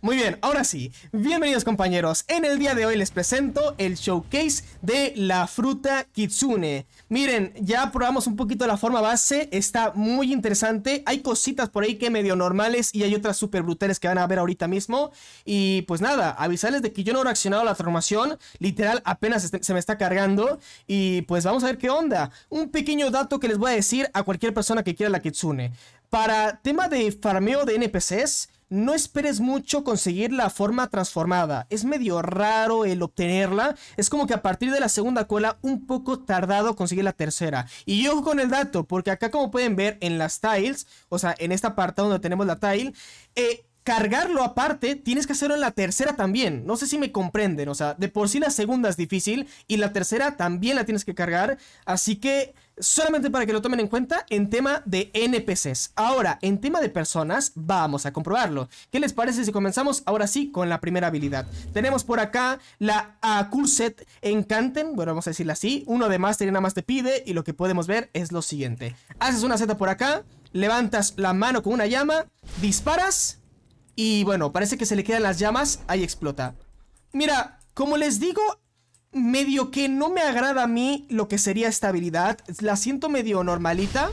Muy bien, ahora sí, bienvenidos compañeros. En el día de hoy les presento el showcase de la fruta Kitsune. Miren, ya probamos un poquito la forma base, está muy interesante. Hay cositas por ahí que medio normales y hay otras super brutales que van a ver ahorita mismo. Y pues nada, avisarles de que yo no he reaccionado a la transformación, literal apenas este, se me está cargando. Y pues vamos a ver qué onda. Un pequeño dato que les voy a decir a cualquier persona que quiera la Kitsune. Para tema de farmeo de NPCs, no esperes mucho conseguir la forma transformada. Es medio raro el obtenerla. Es como que a partir de la segunda cola, un poco tardado conseguir la tercera. Y yo con el dato, porque acá como pueden ver en las tiles, o sea, en esta parte donde tenemos la tile, eh, cargarlo aparte, tienes que hacerlo en la tercera también. No sé si me comprenden, o sea, de por sí la segunda es difícil y la tercera también la tienes que cargar, así que solamente para que lo tomen en cuenta en tema de NPCs. Ahora, en tema de personas, vamos a comprobarlo. ¿Qué les parece si comenzamos ahora sí con la primera habilidad? Tenemos por acá la set Encanten, bueno, vamos a decirla así. Uno de más nada más te pide y lo que podemos ver es lo siguiente. Haces una Z por acá, levantas la mano con una llama, disparas y bueno, parece que se le quedan las llamas. Ahí explota. Mira, como les digo, medio que no me agrada a mí lo que sería esta habilidad. La siento medio normalita.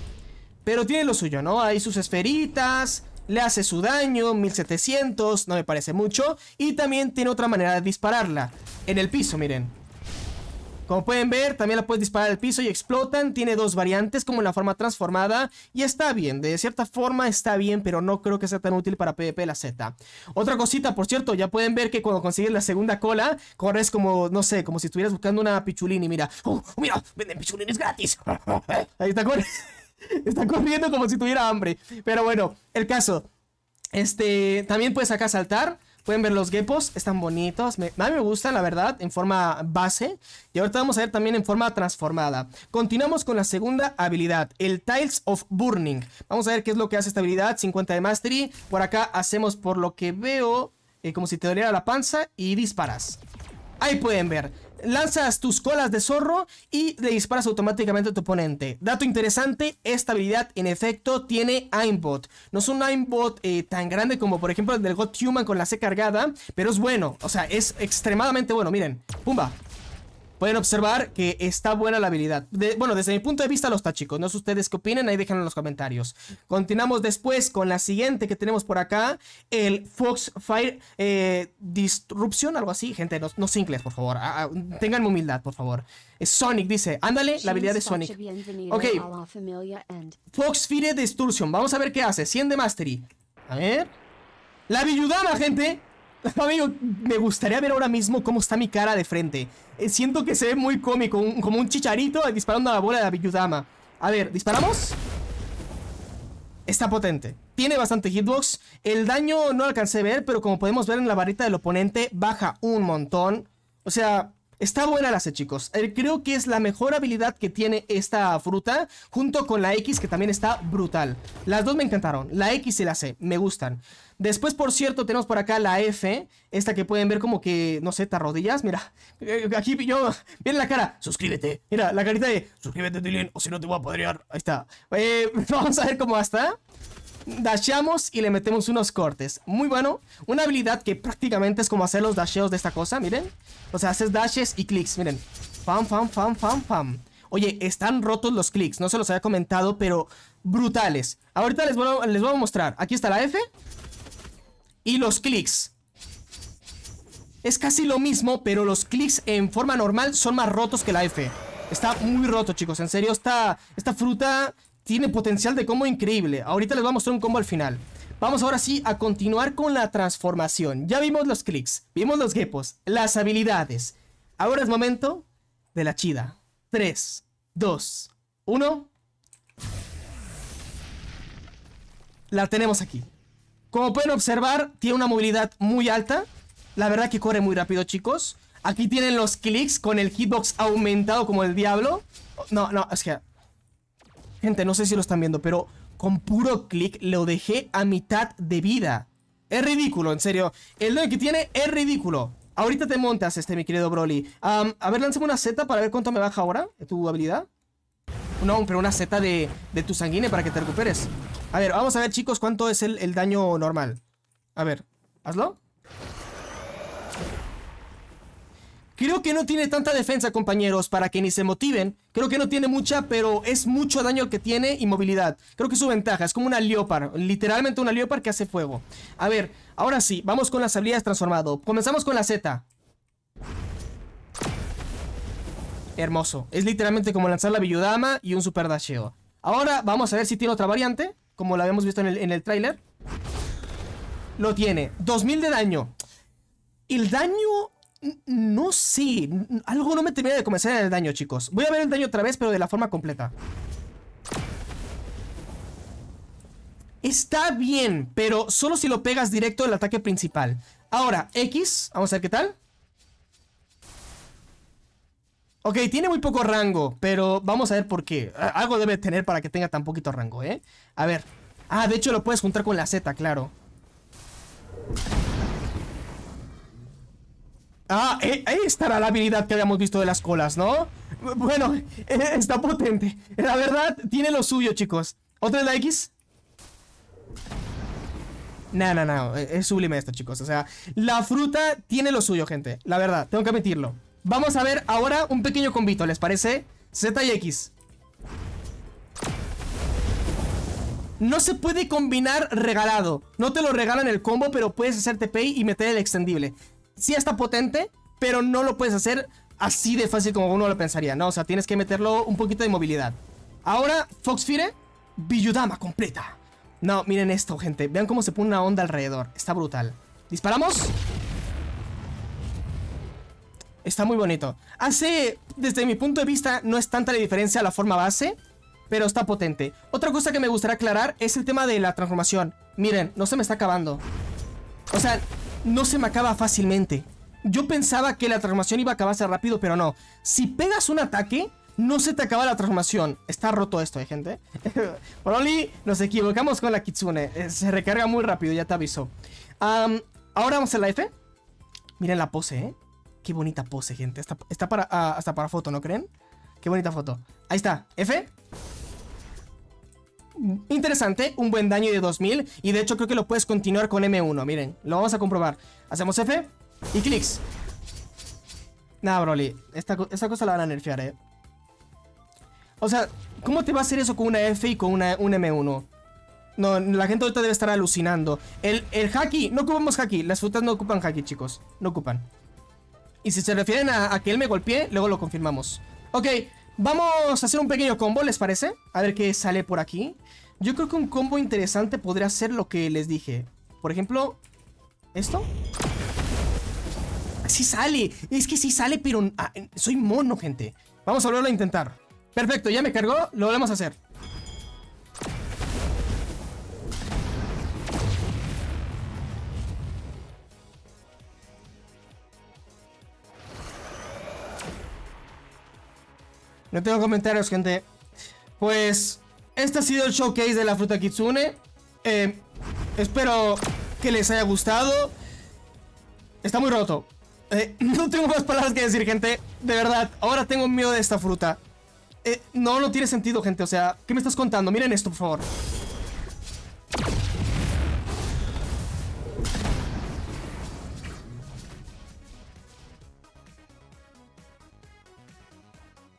Pero tiene lo suyo, ¿no? Hay sus esferitas. Le hace su daño, 1700, no me parece mucho. Y también tiene otra manera de dispararla. En el piso, miren. Como pueden ver, también la puedes disparar al piso y explotan. Tiene dos variantes, como la forma transformada. Y está bien, de cierta forma está bien, pero no creo que sea tan útil para PvP la Z. Otra cosita, por cierto, ya pueden ver que cuando consigues la segunda cola, corres como, no sé, como si estuvieras buscando una pichulini. Mira, oh, mira, venden pichulines gratis. Ahí está, está corriendo como si tuviera hambre. Pero bueno, el caso. Este, también puedes acá saltar. Pueden ver los gepos, están bonitos. Me, me gustan, la verdad, en forma base. Y ahorita vamos a ver también en forma transformada. Continuamos con la segunda habilidad, el Tiles of Burning. Vamos a ver qué es lo que hace esta habilidad. 50 de Mastery. Por acá hacemos por lo que veo, eh, como si te doliera la panza y disparas. Ahí pueden ver lanzas tus colas de zorro y le disparas automáticamente a tu oponente. Dato interesante, esta habilidad en efecto tiene aimbot. No es un aimbot eh, tan grande como por ejemplo el del God Human con la C cargada, pero es bueno, o sea, es extremadamente bueno, miren, pumba. Pueden observar que está buena la habilidad. bueno, desde mi punto de vista lo está, chicos. No sé ustedes qué opinan, ahí déjenlo en los comentarios. Continuamos después con la siguiente que tenemos por acá. El Foxfire eh, algo así. Gente, no, no singles, por favor. Ah, ah, tengan humildad, por favor. Sonic dice, ándale, la habilidad de Sonic. Ok. Foxfire Distorsión. Vamos a ver qué hace. 100 de Mastery. A ver. La Villudama, gente. Amigo, me gustaría ver ahora mismo cómo está mi cara de frente. Eh, siento que se ve muy cómico, como un chicharito disparando a la bola de la A ver, ¿disparamos? Está potente. Tiene bastante hitbox. El daño no lo alcancé a ver, pero como podemos ver en la barrita del oponente, baja un montón. O sea, Está buena la C, chicos. Eh, creo que es la mejor habilidad que tiene esta fruta, junto con la X, que también está brutal. Las dos me encantaron, la X y la C, me gustan. Después, por cierto, tenemos por acá la F, esta que pueden ver como que, no sé, te arrodillas, mira. Eh, aquí yo, viene la cara, suscríbete. Mira, la carita de, suscríbete, Dylan, o si no te voy a apodrear. Ahí está. Eh, vamos a ver cómo está dashamos y le metemos unos cortes. Muy bueno. Una habilidad que prácticamente es como hacer los dasheos de esta cosa, miren. O sea, haces dashes y clics, miren. Pam, pam, pam, pam, pam. Oye, están rotos los clics, no se los había comentado, pero brutales. Ahorita les voy a, les voy a mostrar. Aquí está la F. Y los clics. Es casi lo mismo, pero los clics en forma normal son más rotos que la F. Está muy roto, chicos. En serio, esta fruta tiene potencial de combo increíble. Ahorita les voy a mostrar un combo al final. Vamos ahora sí a continuar con la transformación. Ya vimos los clics, vimos los gepos, las habilidades. Ahora es momento de la chida. 3, 2, 1. La tenemos aquí. Como pueden observar, tiene una movilidad muy alta. La verdad que corre muy rápido, chicos. Aquí tienen los clics con el hitbox aumentado como el diablo. No, no, es que Gente, no sé si lo están viendo, pero con puro clic lo dejé a mitad de vida. Es ridículo, en serio. El daño que tiene es ridículo. Ahorita te montas este, mi querido Broly. a ver, lánzame una Z para ver cuánto me baja ahora tu habilidad. No, pero una Z de, tu sanguínea para que te recuperes. A ver, vamos a ver, chicos, cuánto es el daño normal. A ver, hazlo. Creo que no tiene tanta defensa, compañeros, para que ni se motiven. Creo que no tiene mucha, pero es mucho daño que tiene y movilidad. Creo que es su ventaja. Es como una leopard. Literalmente una leopard que hace fuego. A ver, ahora sí, vamos con las habilidades transformado. Comenzamos con la Z. Hermoso. Es literalmente como lanzar la Billudama y un super dasheo. Ahora vamos a ver si tiene otra variante, como la habíamos visto en el, en el tráiler. Lo tiene. 2000 de daño. El daño no, sé, Algo no me termina de comenzar el daño, chicos. Voy a ver el daño otra vez, pero de la forma completa. Está bien, pero solo si lo pegas directo El ataque principal. Ahora, X. Vamos a ver qué tal. Ok, tiene muy poco rango, pero vamos a ver por qué. Algo debe tener para que tenga tan poquito rango, ¿eh? A ver. Ah, de hecho lo puedes juntar con la Z, claro. Ah, eh, ahí estará la habilidad que habíamos visto de las colas, ¿no? Bueno, eh, está potente. La verdad, tiene lo suyo, chicos. ¿Otra es la X? No, no, no. Eh, es sublime esto, chicos. O sea, la fruta tiene lo suyo, gente. La verdad, tengo que admitirlo. Vamos a ver ahora un pequeño convito, ¿les parece? Z y X. No se puede combinar regalado. No te lo regalan el combo, pero puedes hacerte pay y meter el extendible sí está potente, pero no lo puedes hacer así de fácil como uno lo pensaría, ¿no? O sea, tienes que meterlo un poquito de movilidad. Ahora, Foxfire, billudama completa. No, miren esto, gente. Vean cómo se pone una onda alrededor. Está brutal. ¿Disparamos? Está muy bonito. Hace, desde mi punto de vista, no es tanta la diferencia a la forma base, pero está potente. Otra cosa que me gustaría aclarar es el tema de la transformación. Miren, no se me está acabando. O sea, no se me acaba fácilmente. Yo pensaba que la transformación iba a acabarse rápido, pero no. Si pegas un ataque, no se te acaba la transformación. Está roto esto, eh, gente. Broly, nos equivocamos con la Kitsune. Eh, se recarga muy rápido, ya te aviso. ahora vamos a la F. Miren la pose, ¿eh? Qué bonita pose, gente. Está, para, ah, hasta para foto, ¿no creen? Qué bonita foto. Ahí está. F interesante, un buen daño de 2000 y de hecho creo que lo puedes continuar con M1, miren, lo vamos a comprobar. Hacemos F y clics. Nah, Broly, esta, esta cosa la van a nerfear, eh. O sea, ¿cómo te va a hacer eso con una F y con un M1? No, la gente ahorita debe estar alucinando. El, el haki, no ocupamos haki. Las frutas no ocupan haki, chicos. No ocupan. Y si se refieren a, que él me golpee, luego lo confirmamos. Ok, Vamos a hacer un pequeño combo, ¿les parece? A ver qué sale por aquí. Yo creo que un combo interesante podría ser lo que les dije. Por ejemplo, ¿esto? Sí sale, es que sí sale, pero ah, soy mono, gente. Vamos a volverlo a intentar. Perfecto, ya me cargó, lo volvemos a hacer. No tengo comentarios, gente. Pues este ha sido el showcase de la fruta Kitsune. Eh, espero que les haya gustado. Está muy roto. Eh, no tengo más palabras que decir, gente. De verdad, ahora tengo miedo de esta fruta. Eh, no, no tiene sentido, gente. O sea, ¿qué me estás contando? Miren esto, por favor.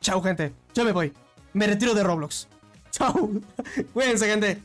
Chao, gente. Yo me voy. Me retiro de Roblox. Chao. Cuídense, gente.